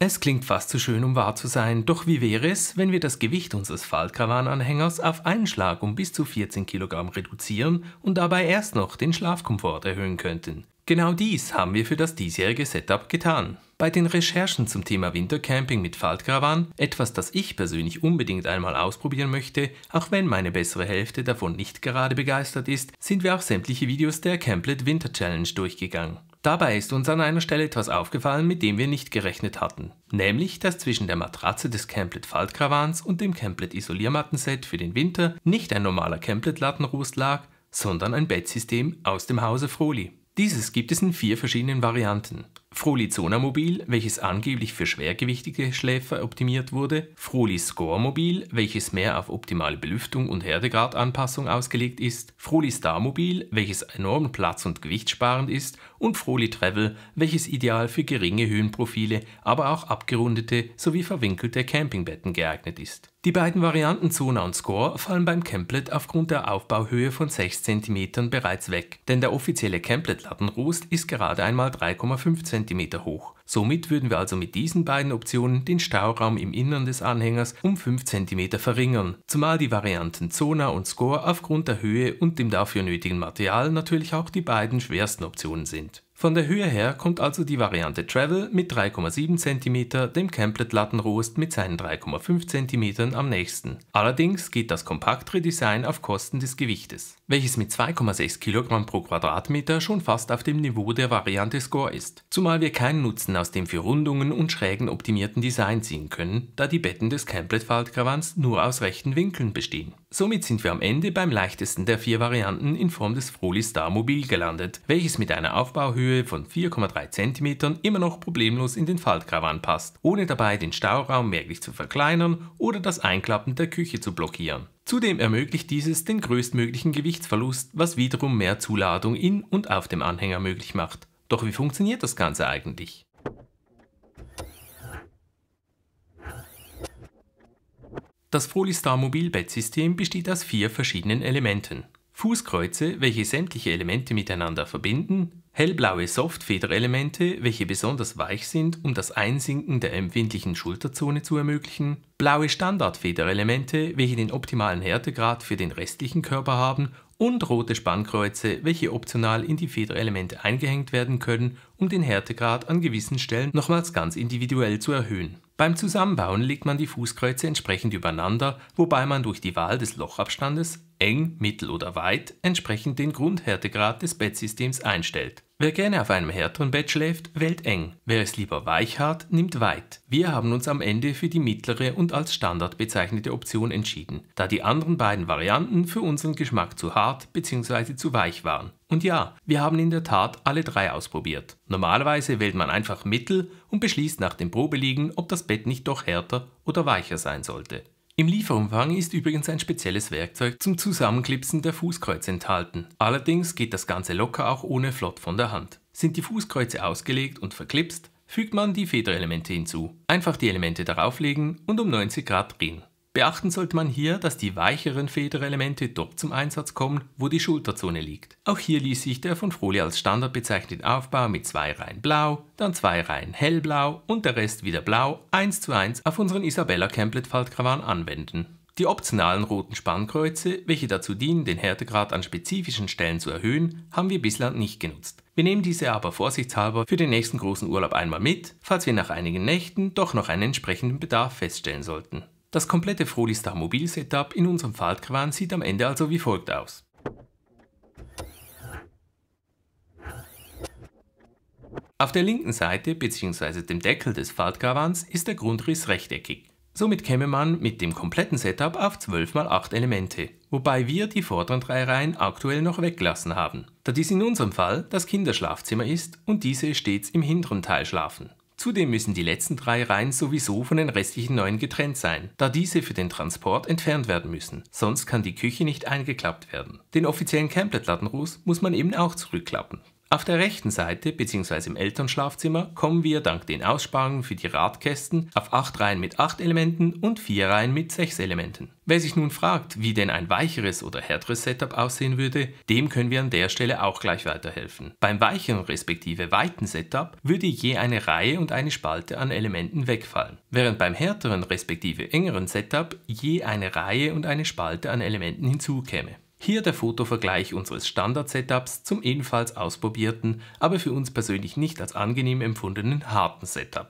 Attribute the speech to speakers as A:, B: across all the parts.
A: Es klingt fast zu schön, um wahr zu sein, doch wie wäre es, wenn wir das Gewicht unseres Faltkrawan-Anhängers auf einen Schlag um bis zu 14 Kilogramm reduzieren und dabei erst noch den Schlafkomfort erhöhen könnten? Genau dies haben wir für das diesjährige Setup getan. Bei den Recherchen zum Thema Wintercamping mit Faltkarawan, etwas, das ich persönlich unbedingt einmal ausprobieren möchte, auch wenn meine bessere Hälfte davon nicht gerade begeistert ist, sind wir auch sämtliche Videos der Camplet Winter Challenge durchgegangen. Dabei ist uns an einer Stelle etwas aufgefallen, mit dem wir nicht gerechnet hatten. Nämlich, dass zwischen der Matratze des Camplet Faltkrawans und dem Camplet Isoliermattenset für den Winter nicht ein normaler Camplet Lattenrost lag, sondern ein Bettsystem aus dem Hause Froli. Dieses gibt es in vier verschiedenen Varianten. Frolizona Mobil, welches angeblich für schwergewichtige Schläfer optimiert wurde, Froli Score Mobil, welches mehr auf optimale Belüftung und Herdegradanpassung ausgelegt ist, Froli Star Mobil, welches enorm platz- und gewichtssparend ist und Froli Travel, welches ideal für geringe Höhenprofile, aber auch abgerundete sowie verwinkelte Campingbetten geeignet ist. Die beiden Varianten Zona und Score fallen beim Camplet aufgrund der Aufbauhöhe von 6 cm bereits weg, denn der offizielle Camplet Lattenrost ist gerade einmal 3,5 cm cm hoch. Somit würden wir also mit diesen beiden Optionen den Stauraum im Innern des Anhängers um 5 cm verringern, zumal die Varianten Zona und Score aufgrund der Höhe und dem dafür nötigen Material natürlich auch die beiden schwersten Optionen sind. Von der Höhe her kommt also die Variante Travel mit 3,7 cm dem Camplet-Lattenrost mit seinen 3,5 cm am nächsten. Allerdings geht das kompaktere Design auf Kosten des Gewichtes, welches mit 2,6 kg pro Quadratmeter schon fast auf dem Niveau der Variante Score ist, zumal wir keinen Nutzen aus dem für Rundungen und Schrägen optimierten Design ziehen können, da die Betten des Camplet-Faltkravans nur aus rechten Winkeln bestehen. Somit sind wir am Ende beim leichtesten der vier Varianten in Form des Froli Star Mobil gelandet, welches mit einer Aufbauhöhe Höhe von 4,3 cm immer noch problemlos in den Faltgravan passt, ohne dabei den Stauraum merklich zu verkleinern oder das Einklappen der Küche zu blockieren. Zudem ermöglicht dieses den größtmöglichen Gewichtsverlust, was wiederum mehr Zuladung in und auf dem Anhänger möglich macht. Doch wie funktioniert das Ganze eigentlich? Das Frolistar Mobilbettsystem besteht aus vier verschiedenen Elementen. Fußkreuze, welche sämtliche Elemente miteinander verbinden, Hellblaue Soft-Federelemente, welche besonders weich sind, um das Einsinken der empfindlichen Schulterzone zu ermöglichen. Blaue Standard-Federelemente, welche den optimalen Härtegrad für den restlichen Körper haben. Und rote Spannkreuze, welche optional in die Federelemente eingehängt werden können, um den Härtegrad an gewissen Stellen nochmals ganz individuell zu erhöhen. Beim Zusammenbauen legt man die Fußkreuze entsprechend übereinander, wobei man durch die Wahl des Lochabstandes eng, mittel oder weit, entsprechend den Grundhärtegrad des Bettsystems einstellt. Wer gerne auf einem härteren Bett schläft, wählt eng. Wer es lieber weich hat, nimmt weit. Wir haben uns am Ende für die mittlere und als Standard bezeichnete Option entschieden, da die anderen beiden Varianten für unseren Geschmack zu hart bzw. zu weich waren. Und ja, wir haben in der Tat alle drei ausprobiert. Normalerweise wählt man einfach Mittel und beschließt nach dem Probeliegen, ob das Bett nicht doch härter oder weicher sein sollte. Im Lieferumfang ist übrigens ein spezielles Werkzeug zum Zusammenklipsen der Fußkreuze enthalten. Allerdings geht das Ganze locker auch ohne Flott von der Hand. Sind die Fußkreuze ausgelegt und verklipst, fügt man die Federelemente hinzu. Einfach die Elemente darauflegen und um 90 Grad drehen. Beachten sollte man hier, dass die weicheren Federelemente dort zum Einsatz kommen, wo die Schulterzone liegt. Auch hier ließ sich der von Froli als Standard bezeichnete Aufbau mit zwei Reihen blau, dann zwei Reihen hellblau und der Rest wieder blau 1 zu 1 auf unseren Isabella Camplet Faltkrawan anwenden. Die optionalen roten Spannkreuze, welche dazu dienen, den Härtegrad an spezifischen Stellen zu erhöhen, haben wir bislang nicht genutzt. Wir nehmen diese aber vorsichtshalber für den nächsten großen Urlaub einmal mit, falls wir nach einigen Nächten doch noch einen entsprechenden Bedarf feststellen sollten. Das komplette Frolistar Mobil Setup in unserem Faltquan sieht am Ende also wie folgt aus. Auf der linken Seite bzw. dem Deckel des Faltgravans ist der Grundriss rechteckig. Somit käme man mit dem kompletten Setup auf 12x8 Elemente, wobei wir die vorderen drei Reihen aktuell noch weggelassen haben, da dies in unserem Fall das Kinderschlafzimmer ist und diese stets im hinteren Teil schlafen. Zudem müssen die letzten drei Reihen sowieso von den restlichen neun getrennt sein, da diese für den Transport entfernt werden müssen, sonst kann die Küche nicht eingeklappt werden. Den offiziellen Camplet-Lattenruß muss man eben auch zurückklappen. Auf der rechten Seite bzw. im Elternschlafzimmer kommen wir dank den Aussparungen für die Radkästen auf 8 Reihen mit 8 Elementen und 4 Reihen mit 6 Elementen. Wer sich nun fragt, wie denn ein weicheres oder härteres Setup aussehen würde, dem können wir an der Stelle auch gleich weiterhelfen. Beim weicheren respektive weiten Setup würde je eine Reihe und eine Spalte an Elementen wegfallen, während beim härteren respektive engeren Setup je eine Reihe und eine Spalte an Elementen hinzukäme. Hier der Fotovergleich unseres Standard-Setups zum ebenfalls ausprobierten, aber für uns persönlich nicht als angenehm empfundenen harten Setup.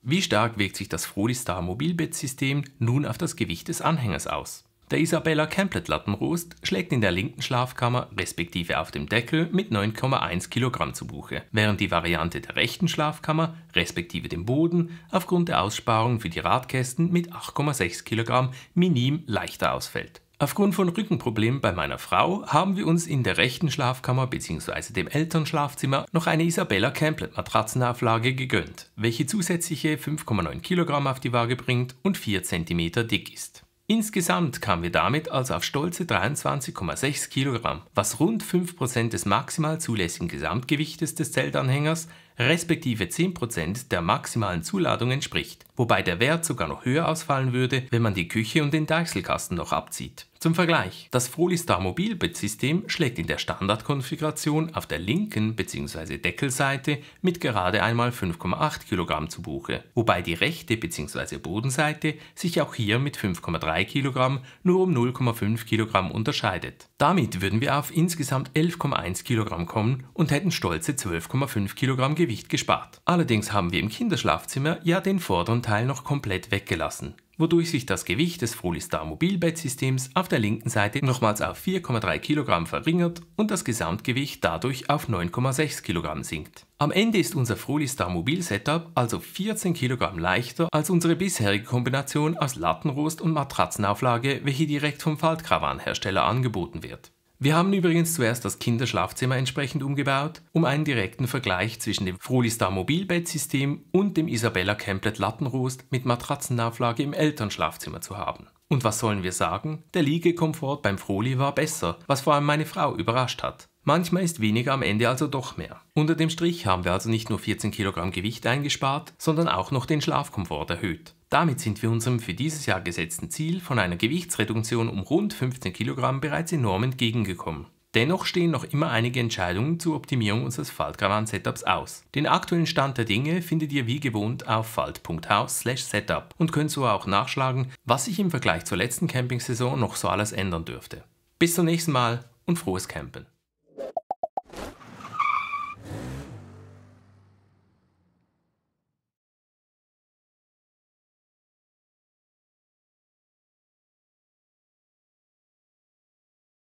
A: Wie stark wirkt sich das Frolistar Mobilbettsystem nun auf das Gewicht des Anhängers aus? Der Isabella Camplet Lattenrost schlägt in der linken Schlafkammer respektive auf dem Deckel mit 9,1 Kilogramm zu Buche, während die Variante der rechten Schlafkammer respektive dem Boden aufgrund der Aussparung für die Radkästen mit 8,6 Kilogramm minim leichter ausfällt. Aufgrund von Rückenproblemen bei meiner Frau haben wir uns in der rechten Schlafkammer bzw. dem Elternschlafzimmer noch eine Isabella Camplet Matratzenauflage gegönnt, welche zusätzliche 5,9 Kilogramm auf die Waage bringt und 4 cm dick ist. Insgesamt kamen wir damit also auf stolze 23,6 Kilogramm, was rund 5% des maximal zulässigen Gesamtgewichtes des Zeltanhängers respektive 10% der maximalen Zuladung entspricht, wobei der Wert sogar noch höher ausfallen würde, wenn man die Küche und den Deichselkasten noch abzieht. Zum Vergleich, das Frolistar Mobilbettsystem schlägt in der Standardkonfiguration auf der linken bzw. Deckelseite mit gerade einmal 5,8 kg zu Buche, wobei die rechte bzw. Bodenseite sich auch hier mit 5,3 kg nur um 0,5 kg unterscheidet. Damit würden wir auf insgesamt 11,1 kg kommen und hätten stolze 12,5 kg Gewicht Gewicht gespart. Allerdings haben wir im Kinderschlafzimmer ja den vorderen Teil noch komplett weggelassen, wodurch sich das Gewicht des Frolistar Mobilbettsystems auf der linken Seite nochmals auf 4,3 kg verringert und das Gesamtgewicht dadurch auf 9,6 kg sinkt. Am Ende ist unser Frolistar Mobil Setup also 14 kg leichter als unsere bisherige Kombination aus Lattenrost und Matratzenauflage, welche direkt vom Faltkrawanhersteller angeboten wird. Wir haben übrigens zuerst das Kinderschlafzimmer entsprechend umgebaut, um einen direkten Vergleich zwischen dem Frolistar Mobilbettsystem und dem Isabella Camplet Lattenrost mit Matratzenauflage im Elternschlafzimmer zu haben. Und was sollen wir sagen? Der Liegekomfort beim Froli war besser, was vor allem meine Frau überrascht hat. Manchmal ist weniger am Ende also doch mehr. Unter dem Strich haben wir also nicht nur 14 Kilogramm Gewicht eingespart, sondern auch noch den Schlafkomfort erhöht. Damit sind wir unserem für dieses Jahr gesetzten Ziel von einer Gewichtsreduktion um rund 15 Kilogramm bereits enorm entgegengekommen. Dennoch stehen noch immer einige Entscheidungen zur Optimierung unseres Faltgravan-Setups aus. Den aktuellen Stand der Dinge findet ihr wie gewohnt auf falt.house/setup und könnt so auch nachschlagen, was sich im Vergleich zur letzten Campingsaison noch so alles ändern dürfte. Bis zum nächsten Mal und frohes Campen!